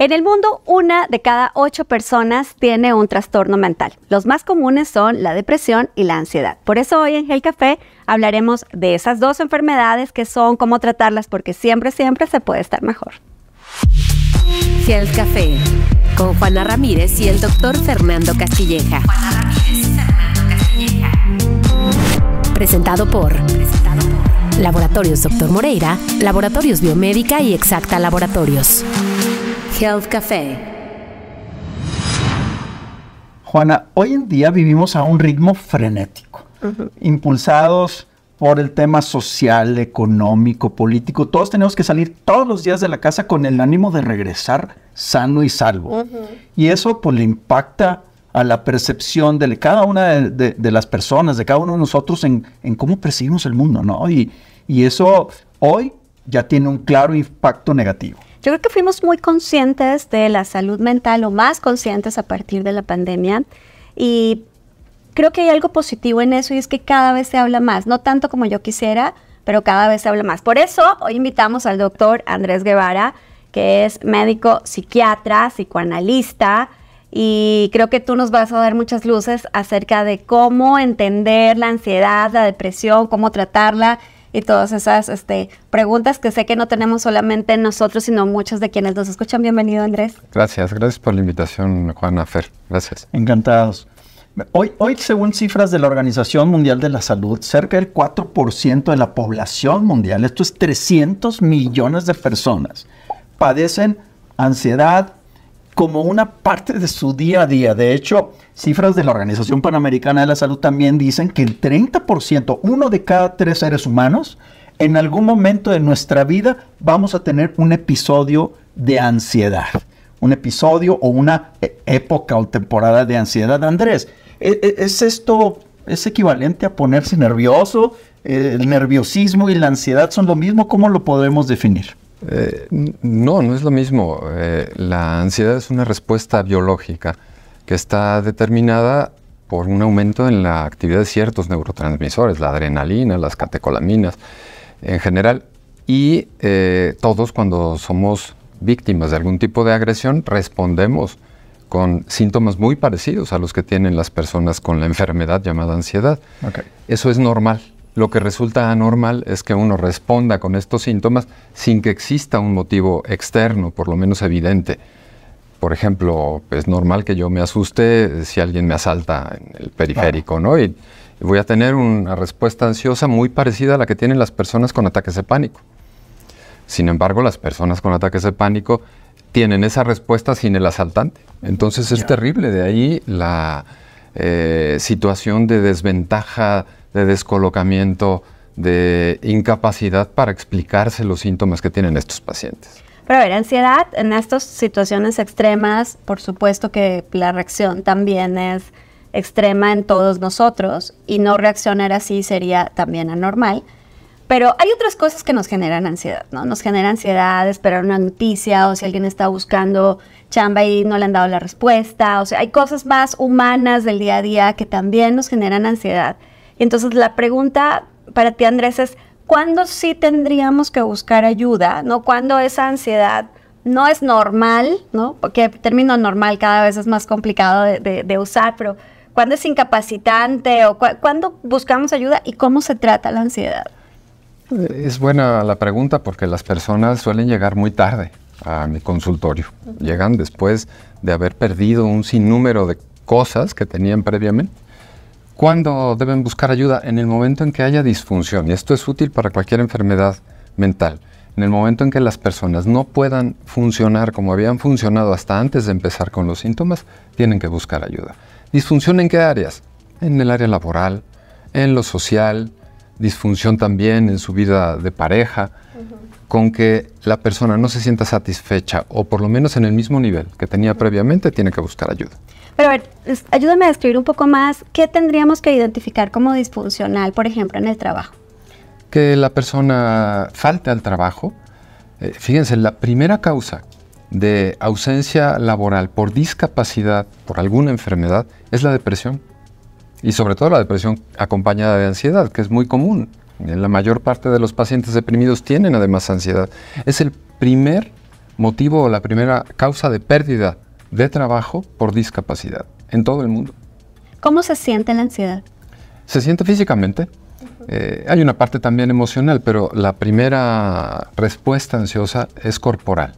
En el mundo, una de cada ocho personas tiene un trastorno mental. Los más comunes son la depresión y la ansiedad. Por eso hoy en el Café hablaremos de esas dos enfermedades que son, cómo tratarlas, porque siempre, siempre se puede estar mejor. Gel Café con Juana Ramírez y el doctor Fernando Castilleja. Juana Castilleja. Presentado por Laboratorios Doctor Moreira, Laboratorios Biomédica y Exacta Laboratorios. Health Café. Juana, hoy en día vivimos a un ritmo frenético, impulsados por el tema social, económico, político. Todos tenemos que salir todos los días de la casa con el ánimo de regresar sano y salvo. Y eso pues le impacta a la percepción de cada una de, las personas, de cada uno de nosotros en, cómo percibimos el mundo, ¿no? y eso hoy ya tiene un claro impacto negativo. Yo creo que fuimos muy conscientes de la salud mental o más conscientes a partir de la pandemia y creo que hay algo positivo en eso y es que cada vez se habla más, no tanto como yo quisiera, pero cada vez se habla más. Por eso hoy invitamos al doctor Andrés Guevara, que es médico psiquiatra, psicoanalista, y creo que tú nos vas a dar muchas luces acerca de cómo entender la ansiedad, la depresión, cómo tratarla y todas esas este, preguntas que sé que no tenemos solamente nosotros, sino muchos de quienes nos escuchan. Bienvenido, Andrés. Gracias, gracias por la invitación, Juana Fer. Gracias. Encantados. Hoy, hoy, según cifras de la Organización Mundial de la Salud, cerca del 4% de la población mundial, esto es 300 millones de personas, padecen ansiedad, como una parte de su día a día. De hecho, cifras de la Organización Panamericana de la Salud también dicen que el 30%, uno de cada tres seres humanos, en algún momento de nuestra vida vamos a tener un episodio de ansiedad. Un episodio o una eh, época o temporada de ansiedad. Andrés, e, e, ¿es esto, es equivalente a ponerse nervioso? Eh, ¿El nerviosismo y la ansiedad son lo mismo? ¿Cómo lo podemos definir? Eh, no, no es lo mismo. Eh, la ansiedad es una respuesta biológica que está determinada por un aumento en la actividad de ciertos neurotransmisores, la adrenalina, las catecolaminas en general, y eh, todos cuando somos víctimas de algún tipo de agresión respondemos con síntomas muy parecidos a los que tienen las personas con la enfermedad llamada ansiedad. Eso es normal lo que resulta anormal es que uno responda con estos síntomas sin que exista un motivo externo, por lo menos evidente. Por ejemplo, es normal que yo me asuste si alguien me asalta en el periférico, ¿no? Y voy a tener una respuesta ansiosa muy parecida a la que tienen las personas con ataques de pánico. Sin embargo, las personas con ataques de pánico tienen esa respuesta sin el asaltante. Entonces es terrible, de ahí la eh, situación de desventaja de descolocamiento, de incapacidad para explicarse los síntomas que tienen estos pacientes. Pero a ver, ansiedad en estas situaciones extremas, por supuesto que la reacción también es extrema en todos nosotros y no reaccionar así sería también anormal. Pero hay otras cosas que nos generan ansiedad, ¿no? Nos genera ansiedad esperar una noticia o si alguien está buscando chamba y no le han dado la respuesta. O sea, hay cosas más humanas del día a día que también nos generan ansiedad. Entonces la pregunta para ti, Andrés, es, ¿cuándo sí tendríamos que buscar ayuda? ¿No? ¿Cuándo esa ansiedad no es normal? ¿No? Porque el término normal cada vez es más complicado de, usar, pero ¿cuándo es incapacitante? ¿O cuándo buscamos ayuda y cómo se trata la ansiedad? Es buena la pregunta porque las personas suelen llegar muy tarde a mi consultorio. Llegan después de haber perdido un sinnúmero de cosas que tenían previamente ¿Cuándo deben buscar ayuda? En el momento en que haya disfunción, y esto es útil para cualquier enfermedad mental, en el momento en que las personas no puedan funcionar como habían funcionado hasta antes de empezar con los síntomas, tienen que buscar ayuda. ¿Disfunción en qué áreas? En el área laboral, en lo social, disfunción también en su vida de pareja con que la persona no se sienta satisfecha o por lo menos en el mismo nivel que tenía previamente, tiene que buscar ayuda. Pero a ver, ayúdame a describir un poco más qué tendríamos que identificar como disfuncional, por ejemplo, en el trabajo. Que la persona falte al trabajo. Eh, fíjense, la primera causa de ausencia laboral por discapacidad, por alguna enfermedad, es la depresión. Y sobre todo la depresión acompañada de ansiedad, que es muy común la mayor parte de los pacientes deprimidos tienen además ansiedad. Es el primer motivo o la primera causa de pérdida de trabajo por discapacidad en todo el mundo. ¿Cómo se siente la ansiedad? Se siente físicamente. Eh, hay una parte también emocional, pero la primera respuesta ansiosa es corporal.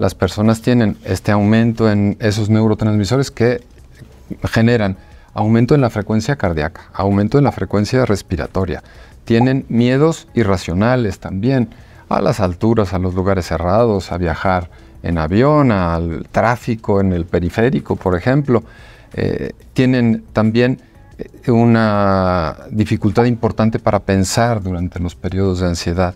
Las personas tienen este aumento en esos neurotransmisores que generan aumento en la frecuencia cardíaca, aumento en la frecuencia respiratoria, tienen miedos irracionales también, a las alturas, a los lugares cerrados, a viajar en avión, al tráfico en el periférico, por ejemplo. Eh, tienen también eh, una dificultad importante para pensar durante los periodos de ansiedad,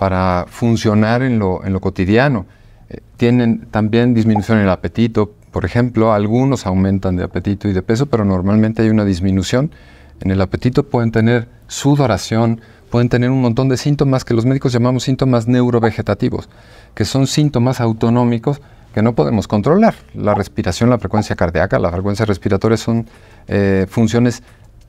para funcionar en lo, cotidiano. Eh, tienen también disminución en el apetito, por ejemplo, algunos aumentan de apetito y de peso, pero normalmente hay una disminución en el apetito, pueden tener sudoración, pueden tener un montón de síntomas que los médicos llamamos síntomas neurovegetativos, que son síntomas autonómicos que no podemos controlar. La respiración, la frecuencia cardíaca, la frecuencia respiratoria son eh, funciones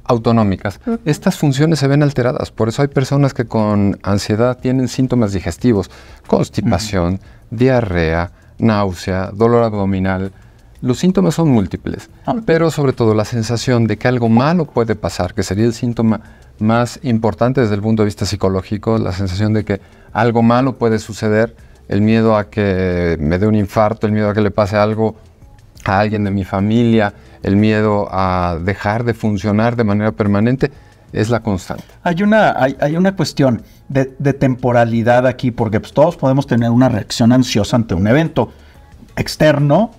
autonómicas. Estas funciones se ven alteradas, por eso hay personas que con ansiedad tienen síntomas digestivos, constipación, diarrea, náusea, dolor abdominal, los síntomas son múltiples, ah, pero sobre todo la sensación de que algo malo puede pasar, que sería el síntoma más importante desde el punto de vista psicológico, la sensación de que algo malo puede suceder, el miedo a que me dé un infarto, el miedo a que le pase algo a alguien de mi familia, el miedo a dejar de funcionar de manera permanente, es la constante. Hay una, hay, una cuestión de, temporalidad aquí, porque pues, todos podemos tener una reacción ansiosa ante un evento externo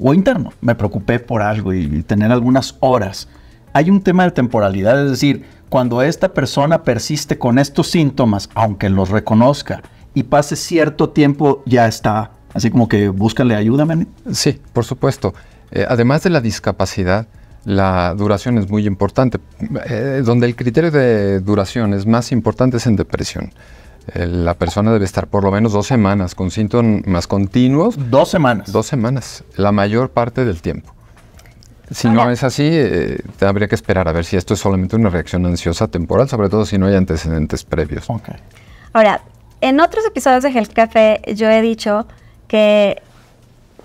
o interno. Me preocupé por algo y, tener algunas horas. Hay un tema de temporalidad, es decir, cuando esta persona persiste con estos síntomas, aunque los reconozca y pase cierto tiempo, ya está. Así como que búscale ayuda, Sí, por supuesto. Eh, además de la discapacidad, la duración es muy importante. Eh, donde el criterio de duración es más importante es en depresión. Eh, la persona debe estar por lo menos dos semanas con síntomas continuos. Dos semanas. Dos semanas, la mayor parte del tiempo. Si no es así, eh, habría que esperar a ver si esto es solamente una reacción ansiosa temporal, sobre todo si no hay antecedentes previos. Ahora, en otros episodios de Health Café yo he dicho que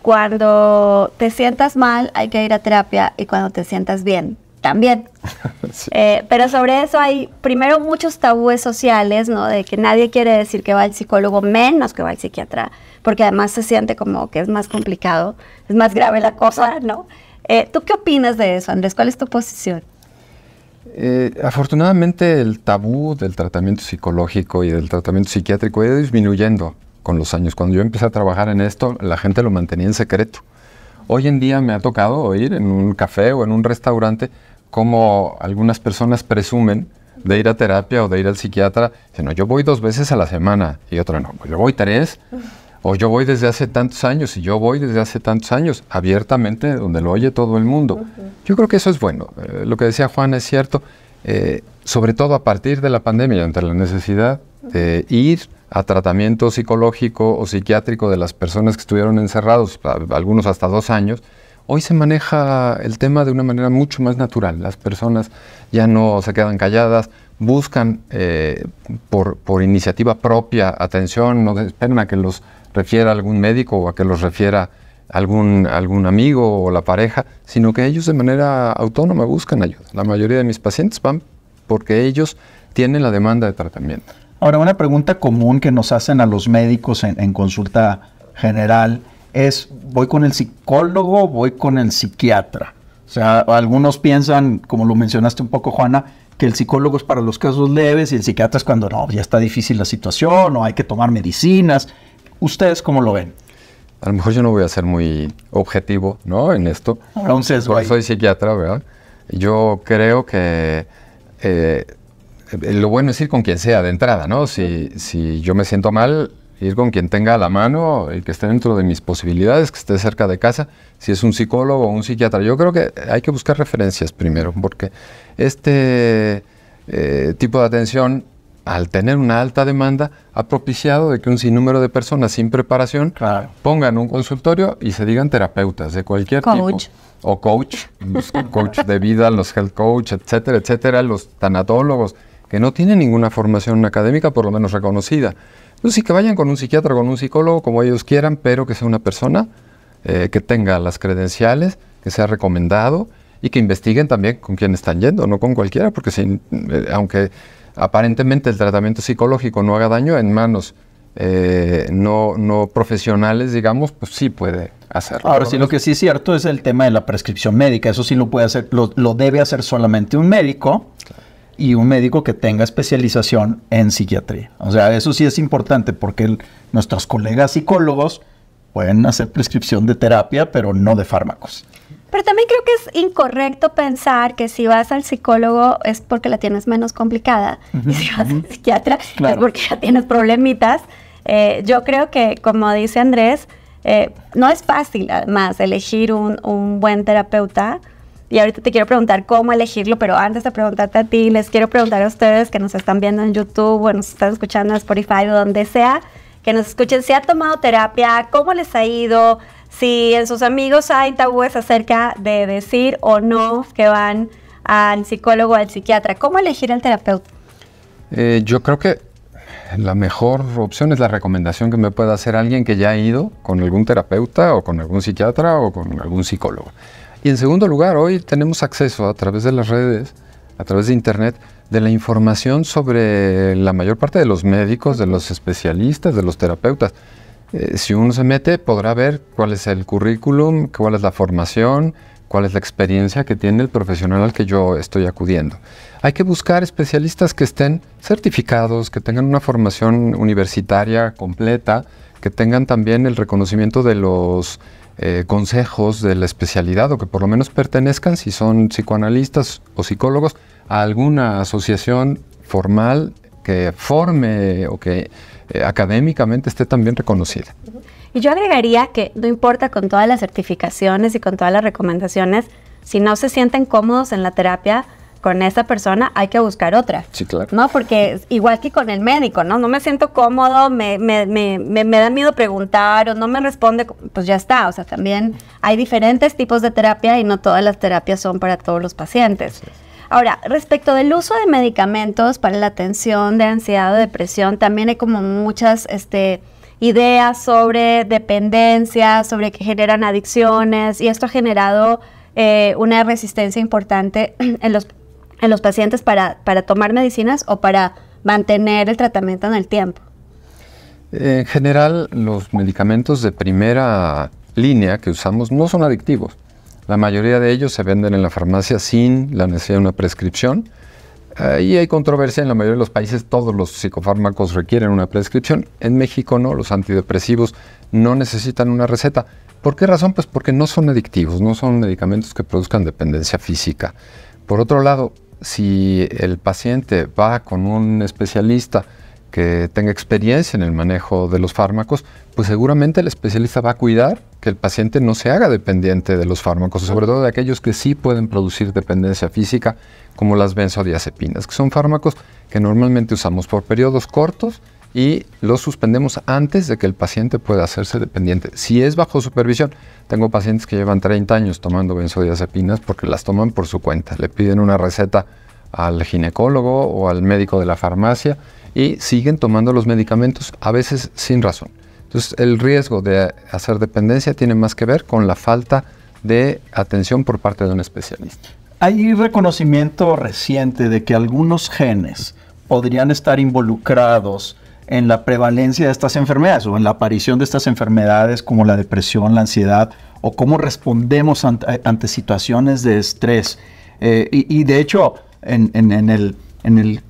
cuando te sientas mal hay que ir a terapia y cuando te sientas bien también. Eh, pero sobre eso hay primero muchos tabúes sociales, ¿no? De que nadie quiere decir que va al psicólogo menos que va al psiquiatra, porque además se siente como que es más complicado, es más grave la cosa, ¿no? Eh, ¿Tú qué opinas de eso, Andrés? ¿Cuál es tu posición? Eh, afortunadamente el tabú del tratamiento psicológico y del tratamiento psiquiátrico ha ido disminuyendo con los años. Cuando yo empecé a trabajar en esto, la gente lo mantenía en secreto. Hoy en día me ha tocado oír en un café o en un restaurante como algunas personas presumen de ir a terapia o de ir al psiquiatra. sino yo voy dos veces a la semana. Y otra, no, pues yo voy tres. O yo voy desde hace tantos años y yo voy desde hace tantos años, abiertamente, donde lo oye todo el mundo. Yo creo que eso es bueno. Eh, lo que decía Juan es cierto, eh, sobre todo a partir de la pandemia, ante la necesidad de ir a tratamiento psicológico o psiquiátrico de las personas que estuvieron encerrados, algunos hasta dos años, Hoy se maneja el tema de una manera mucho más natural. Las personas ya no se quedan calladas, buscan eh, por, iniciativa propia atención, no esperan a que los refiera algún médico o a que los refiera algún, algún amigo o la pareja, sino que ellos de manera autónoma buscan ayuda. La mayoría de mis pacientes van porque ellos tienen la demanda de tratamiento. Ahora, una pregunta común que nos hacen a los médicos en, en consulta general es voy con el psicólogo, voy con el psiquiatra. O sea, algunos piensan, como lo mencionaste un poco, Juana, que el psicólogo es para los casos leves y el psiquiatra es cuando no, ya está difícil la situación o hay que tomar medicinas. ¿Ustedes cómo lo ven? A lo mejor yo no voy a ser muy objetivo, ¿no? En esto. Entonces, soy psiquiatra, ¿verdad? Yo creo que eh, eh, lo bueno es ir con quien sea de entrada, ¿no? Si, si yo me siento mal, ir con quien tenga la mano, el que esté dentro de mis posibilidades, que esté cerca de casa, si es un psicólogo o un psiquiatra. Yo creo que hay que buscar referencias primero, porque este eh, tipo de atención, al tener una alta demanda, ha propiciado de que un sinnúmero de personas sin preparación pongan un consultorio y se digan terapeutas de cualquier coach. O coach, pues, coach de vida, los health coach, etcétera, etcétera, los tanatólogos, que no tienen ninguna formación académica, por lo menos reconocida. Pues sí, que vayan con un psiquiatra, con un psicólogo, como ellos quieran, pero que sea una persona eh, que tenga las credenciales, que sea recomendado y que investiguen también con quién están yendo, no con cualquiera, porque si, eh, aunque aparentemente el tratamiento psicológico no haga daño en manos eh, no, no profesionales, digamos, pues sí puede hacerlo. Ahora sí, lo que sí es cierto es el tema de la prescripción médica. Eso sí lo puede hacer, lo, debe hacer solamente un médico y un médico que tenga especialización en psiquiatría. O sea, eso sí es importante porque nuestros colegas psicólogos pueden hacer prescripción de terapia, pero no de fármacos. Pero también creo que es incorrecto pensar que si vas al psicólogo es porque la tienes menos complicada y si vas al psiquiatra es porque ya tienes problemitas. Eh, yo creo que, como dice Andrés, eh, no es fácil además elegir un, un buen terapeuta y ahorita te quiero preguntar cómo elegirlo, pero antes de preguntarte a ti, les quiero preguntar a ustedes que nos están viendo en YouTube o nos están escuchando en Spotify o donde sea, que nos escuchen si ha tomado terapia, cómo les ha ido, si en sus amigos hay tabúes acerca de decir o no que van al psicólogo o al psiquiatra. ¿Cómo elegir al terapeuta? Eh, yo creo que la mejor opción es la recomendación que me pueda hacer alguien que ya ha ido con algún terapeuta o con algún psiquiatra o con algún psicólogo. Y en segundo lugar, hoy tenemos acceso a través de las redes, a través de Internet, de la información sobre la mayor parte de los médicos, de los especialistas, de los terapeutas. Eh, si uno se mete, podrá ver cuál es el currículum, cuál es la formación, cuál es la experiencia que tiene el profesional al que yo estoy acudiendo. Hay que buscar especialistas que estén certificados, que tengan una formación universitaria completa, que tengan también el reconocimiento de los eh, consejos de la especialidad o que por lo menos pertenezcan, si son psicoanalistas o psicólogos, a alguna asociación formal que forme o que eh, académicamente esté también reconocida. Y yo agregaría que no importa con todas las certificaciones y con todas las recomendaciones, si no se sienten cómodos en la terapia, con esa persona, hay que buscar otra. Sí, claro. No, porque igual que con el médico, ¿no? No me siento cómodo, me, me, me, me, da miedo preguntar o no me responde, pues ya está. O sea, también hay diferentes tipos de terapia y no todas las terapias son para todos los pacientes. Ahora, respecto del uso de medicamentos para la atención de ansiedad o depresión, también hay como muchas este, ideas sobre dependencia, sobre que generan adicciones y esto ha generado... Eh, una resistencia importante en los en los pacientes para, tomar medicinas o para mantener el tratamiento en el tiempo? En general, los medicamentos de primera línea que usamos no son adictivos. La mayoría de ellos se venden en la farmacia sin la necesidad de una prescripción. Eh, y hay controversia en la mayoría de los países, todos los psicofármacos requieren una prescripción. En México no, los antidepresivos no necesitan una receta. ¿Por qué razón? Pues porque no son adictivos, no son medicamentos que produzcan dependencia física. Por otro lado, si el paciente va con un especialista que tenga experiencia en el manejo de los fármacos, pues seguramente el especialista va a cuidar que el paciente no se haga dependiente de los fármacos, sobre todo de aquellos que sí pueden producir dependencia física, como las benzodiazepinas, que son fármacos que normalmente usamos por periodos cortos y lo suspendemos antes de que el paciente pueda hacerse dependiente. Si es bajo supervisión, tengo pacientes que llevan 30 años tomando benzodiazepinas porque las toman por su cuenta. Le piden una receta al ginecólogo o al médico de la farmacia y siguen tomando los medicamentos a veces sin razón. Entonces el riesgo de hacer dependencia tiene más que ver con la falta de atención por parte de un especialista. Hay reconocimiento reciente de que algunos genes podrían estar involucrados en la prevalencia de estas enfermedades o en la aparición de estas enfermedades como la depresión, la ansiedad o cómo respondemos ante, eh, situaciones de estrés. Eh, y, de hecho, en, el,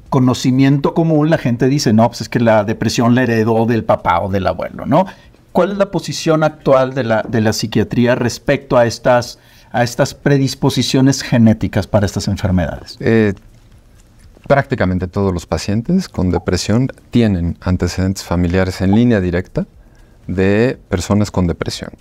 conocimiento común la gente dice, no, pues es que la depresión la heredó del papá o del abuelo, ¿no? ¿Cuál es la posición actual de la, psiquiatría respecto a estas predisposiciones genéticas para estas enfermedades? Eh, prácticamente todos los pacientes con depresión tienen antecedentes familiares en línea directa de personas con depresión.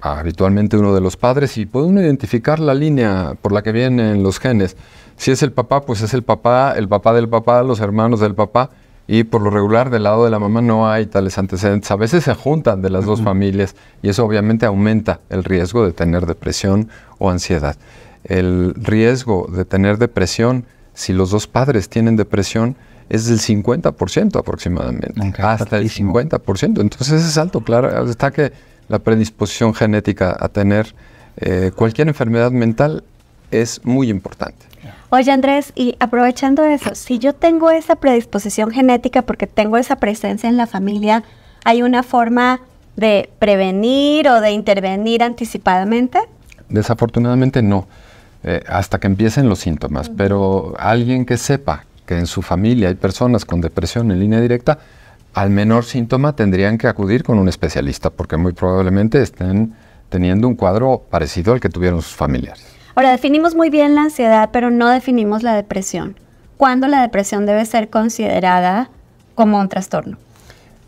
Habitualmente uno de los padres y puede uno identificar la línea por la que vienen los genes. Si es el papá, pues es el papá, el papá del papá, los hermanos del papá y por lo regular del lado de la mamá no hay tales antecedentes. A veces se juntan de las dos familias y eso obviamente aumenta el riesgo de tener depresión o ansiedad. El riesgo de tener depresión si los dos padres tienen depresión, es del 50% aproximadamente, hasta el 50%. Entonces es alto, claro, está que la predisposición genética a tener eh, cualquier enfermedad mental es muy importante. Oye Andrés, y aprovechando eso, si yo tengo esa predisposición genética porque tengo esa presencia en la familia, ¿hay una forma de prevenir o de intervenir anticipadamente? Desafortunadamente no. Eh, hasta que empiecen los síntomas, pero alguien que sepa que en su familia hay personas con depresión en línea directa, al menor síntoma tendrían que acudir con un especialista, porque muy probablemente estén teniendo un cuadro parecido al que tuvieron sus familiares. Ahora, definimos muy bien la ansiedad, pero no definimos la depresión. ¿Cuándo la depresión debe ser considerada como un trastorno?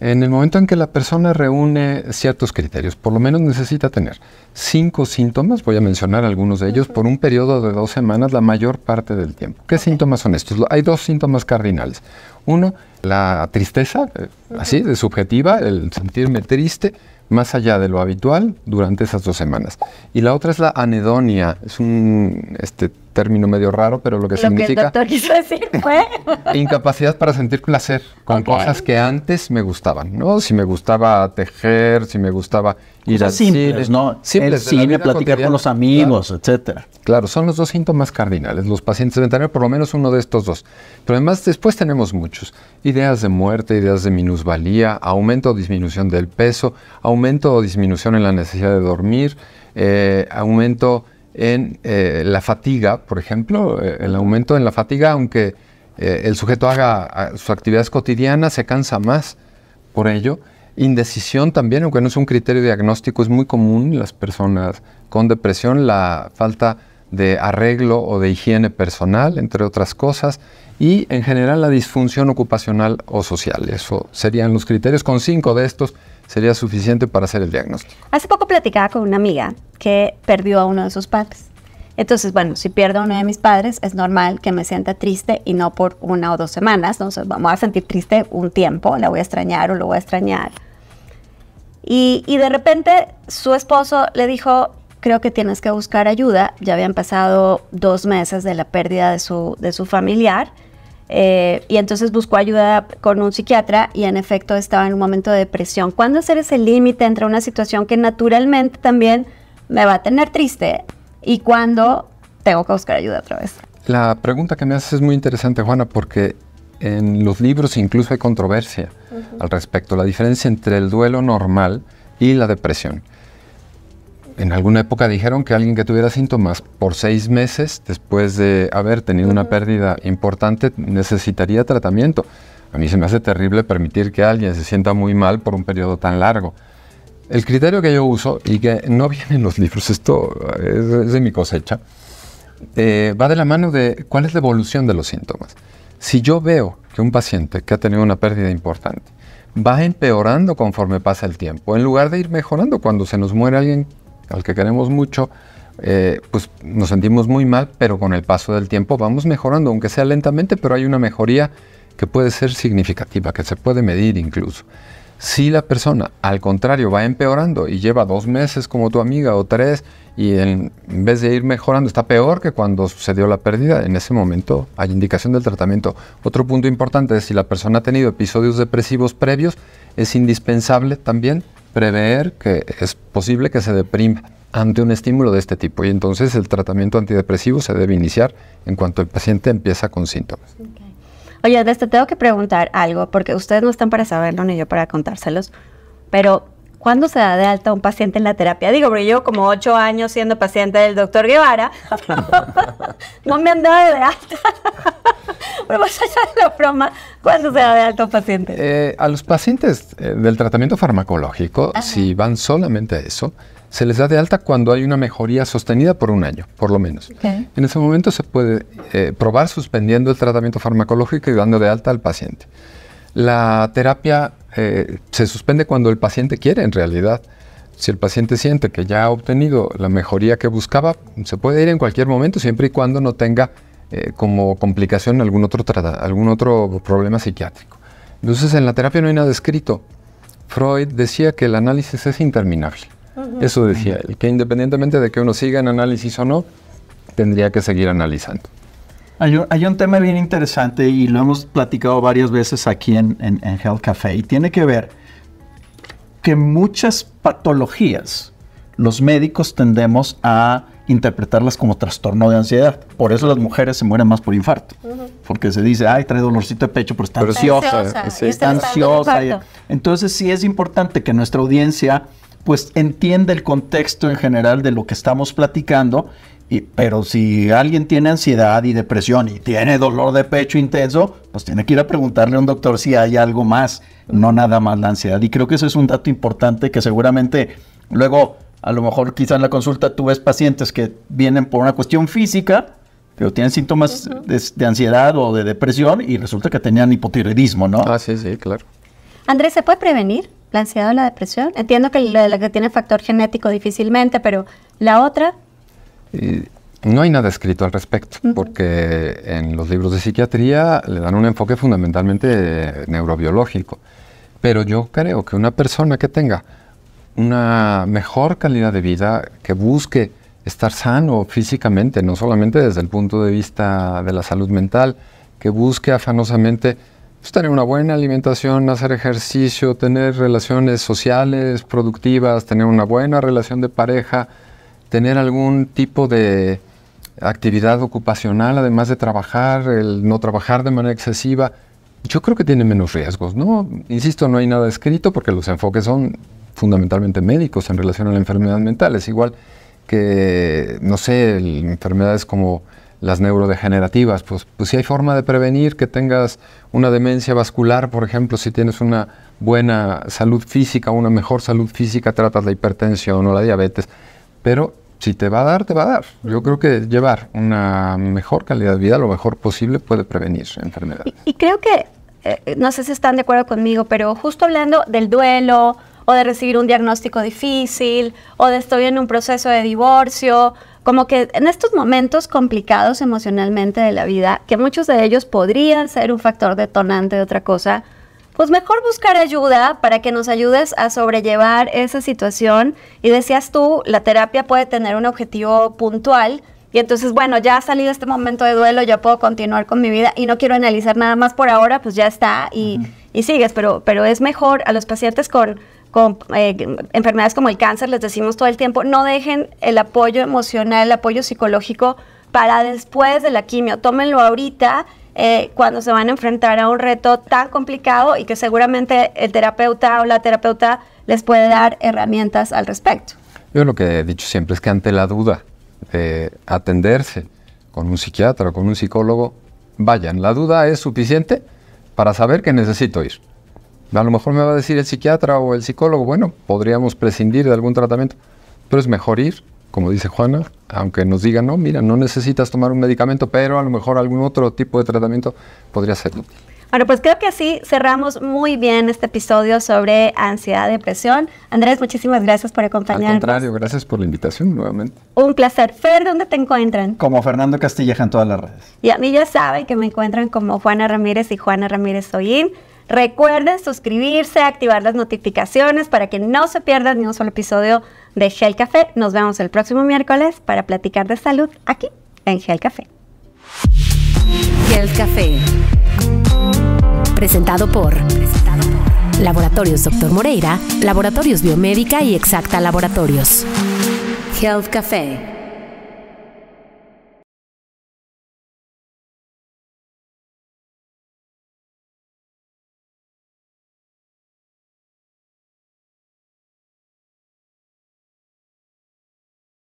En el momento en que la persona reúne ciertos criterios, por lo menos necesita tener cinco síntomas, voy a mencionar algunos de ellos, por un periodo de dos semanas, la mayor parte del tiempo. ¿Qué síntomas son estos? Hay dos síntomas cardinales. Uno, la tristeza, eh, así, de subjetiva, el sentirme triste, más allá de lo habitual durante esas dos semanas. Y la otra es la anedonia, es un este, término medio raro, pero lo que lo significa... Que doctor quiso decir fue... incapacidad para sentir placer con cosas que antes me gustaban, ¿no? Si me gustaba tejer, si me gustaba ir al a ¿no? el cine, platicar con los amigos, etcétera. Claro, son los dos síntomas cardinales. Los pacientes deben tener por lo menos uno de estos dos. Pero además después tenemos muchos. Ideas de muerte, ideas de minusvalía, aumento o disminución del peso, aumento o disminución en la necesidad de dormir, eh, aumento en eh, la fatiga, por ejemplo, eh, el aumento en la fatiga, aunque eh, el sujeto haga ah, sus actividades cotidianas, se cansa más por ello. Indecisión también, aunque no es un criterio diagnóstico, es muy común en las personas con depresión, la falta de arreglo o de higiene personal, entre otras cosas, y en general la disfunción ocupacional o social. Eso serían los criterios. Con cinco de estos sería suficiente para hacer el diagnóstico. Hace poco platicaba con una amiga que perdió a uno de sus padres. Entonces, bueno, si pierdo a uno de mis padres, es normal que me sienta triste y no por una o dos semanas. Entonces, vamos a sentir triste un tiempo, la voy a extrañar o lo voy a extrañar. Y, y de repente su esposo le dijo, creo que tienes que buscar ayuda. Ya habían pasado dos meses de la pérdida de su, de su familiar eh, y entonces buscó ayuda con un psiquiatra y en efecto estaba en un momento de depresión. ¿Cuándo hacer ese límite entre una situación que naturalmente también me va a tener triste y cuándo tengo que buscar ayuda otra vez? La pregunta que me haces es muy interesante, Juana, porque en los libros incluso hay controversia al respecto, la diferencia entre el duelo normal y la depresión en alguna época dijeron que alguien que tuviera síntomas por seis meses después de haber tenido una pérdida importante necesitaría tratamiento. A mí se me hace terrible permitir que alguien se sienta muy mal por un periodo tan largo. El criterio que yo uso, y que no viene en los libros, esto es, de mi cosecha, eh, va de la mano de cuál es la evolución de los síntomas. Si yo veo que un paciente que ha tenido una pérdida importante va empeorando conforme pasa el tiempo, en lugar de ir mejorando cuando se nos muere alguien al que queremos mucho, eh, pues nos sentimos muy mal, pero con el paso del tiempo vamos mejorando, aunque sea lentamente, pero hay una mejoría que puede ser significativa, que se puede medir incluso. Si la persona, al contrario, va empeorando y lleva dos meses como tu amiga o tres y en vez de ir mejorando está peor que cuando sucedió la pérdida, en ese momento hay indicación del tratamiento. Otro punto importante es si la persona ha tenido episodios depresivos previos, es indispensable también prever que es posible que se deprime ante un estímulo de este tipo y entonces el tratamiento antidepresivo se debe iniciar en cuanto el paciente empieza con síntomas. Oye, te tengo que preguntar algo porque ustedes no están para saberlo ni yo para contárselos, pero ¿Cuándo se da de alta un paciente en la terapia? Digo, porque yo como ocho años siendo paciente del doctor Guevara, no me han dado de alta. Pero más allá de la broma, ¿cuándo se da de alta un paciente? Eh, a los pacientes eh, del tratamiento farmacológico, si van solamente a eso, se les da de alta cuando hay una mejoría sostenida por un año, por lo menos. En ese momento se puede eh, probar suspendiendo el tratamiento farmacológico y dando de alta al paciente. La terapia eh, se suspende cuando el paciente quiere en realidad. Si el paciente siente que ya ha obtenido la mejoría que buscaba, se puede ir en cualquier momento, siempre y cuando no tenga eh, como complicación algún otro, algún otro problema psiquiátrico. Entonces, en la terapia no hay nada escrito. Freud decía que el análisis es interminable. Eso decía él, que independientemente de que uno siga en análisis o no, tendría que seguir analizando. Hay un, tema bien interesante y lo hemos platicado varias veces aquí en, Health Café y tiene que ver que muchas patologías los médicos tendemos a interpretarlas como trastorno de ansiedad. Por eso las mujeres se mueren más por infarto. Porque se dice, ay, trae dolorcito de pecho, pero está ansiosa. Está ansiosa. Entonces sí es importante que nuestra audiencia pues entiende el contexto en general de lo que estamos platicando. Y, pero si alguien tiene ansiedad y depresión y tiene dolor de pecho intenso, pues tiene que ir a preguntarle a un doctor si hay algo más, no nada más la ansiedad. Y creo que eso es un dato importante que seguramente luego, a lo mejor quizá en la consulta tú ves pacientes que vienen por una cuestión física, pero tienen síntomas de, ansiedad o de depresión y resulta que tenían hipotiroidismo, ¿no? Ah, sí, sí, claro. Andrés, ¿se puede prevenir la ansiedad o la depresión? Entiendo que la, que tiene factor genético difícilmente, pero la otra. no hay nada escrito al respecto, porque en los libros de psiquiatría le dan un enfoque fundamentalmente neurobiológico. Pero yo creo que una persona que tenga una mejor calidad de vida, que busque estar sano físicamente, no solamente desde el punto de vista de la salud mental, que busque afanosamente pues, tener una buena alimentación, hacer ejercicio, tener relaciones sociales productivas, tener una buena relación de pareja, tener algún tipo de actividad ocupacional, además de trabajar, el no trabajar de manera excesiva, yo creo que tiene menos riesgos, ¿no? Insisto, no hay nada escrito porque los enfoques son fundamentalmente médicos en relación a la enfermedad mental. Es igual que, no sé, enfermedades como las neurodegenerativas, pues, pues si hay forma de prevenir que tengas una demencia vascular, por ejemplo, si tienes una buena salud física, una mejor salud física, tratas la hipertensión o la diabetes, pero si te va a dar, te va a dar. Yo creo que llevar una mejor calidad de vida lo mejor posible puede prevenir enfermedades. Y, creo que, eh, no sé si están de acuerdo conmigo, pero justo hablando del duelo o de recibir un diagnóstico difícil o de estoy en un proceso de divorcio, como que en estos momentos complicados emocionalmente de la vida, que muchos de ellos podrían ser un factor detonante de otra cosa, pues mejor buscar ayuda para que nos ayudes a sobrellevar esa situación. Y decías tú, la terapia puede tener un objetivo puntual. Y entonces, bueno, ya ha salido este momento de duelo, ya puedo continuar con mi vida y no quiero analizar nada más por ahora, pues ya está y, sigues. Pero, pero es mejor a los pacientes con con eh, enfermedades como el cáncer, les decimos todo el tiempo, no dejen el apoyo emocional, el apoyo psicológico para después de la quimio, tómenlo ahorita. Eh, cuando se van a enfrentar a un reto tan complicado y que seguramente el terapeuta o la terapeuta les puede dar herramientas al respecto. Yo lo que he dicho siempre es que ante la duda de atenderse con un psiquiatra o con un psicólogo, vayan. La duda es suficiente para saber que necesito ir. A lo mejor me va a decir el psiquiatra o el psicólogo, bueno, podríamos prescindir de algún tratamiento, pero es mejor ir, como dice Juana, aunque nos digan, no, mira, no necesitas tomar un medicamento, pero a lo mejor algún otro tipo de tratamiento podría ser útil. Bueno, pues creo que así cerramos muy bien este episodio sobre ansiedad, y depresión. Andrés, muchísimas gracias por acompañarnos. Al contrario, gracias por la invitación nuevamente. Un placer. Fer, ¿dónde te encuentran? Como Fernando Castilleja en todas las redes. Y a mí ya saben que me encuentran como Juana Ramírez y Juana Ramírez Ollín. Recuerden suscribirse, activar las notificaciones para que no se pierdan ni un solo episodio de Gel Café. Nos vemos el próximo miércoles para platicar de salud aquí en Gel Café. Gel Café. Presentado por, Laboratorios Doctor Moreira, Laboratorios Biomédica y Exacta Laboratorios. Health Café.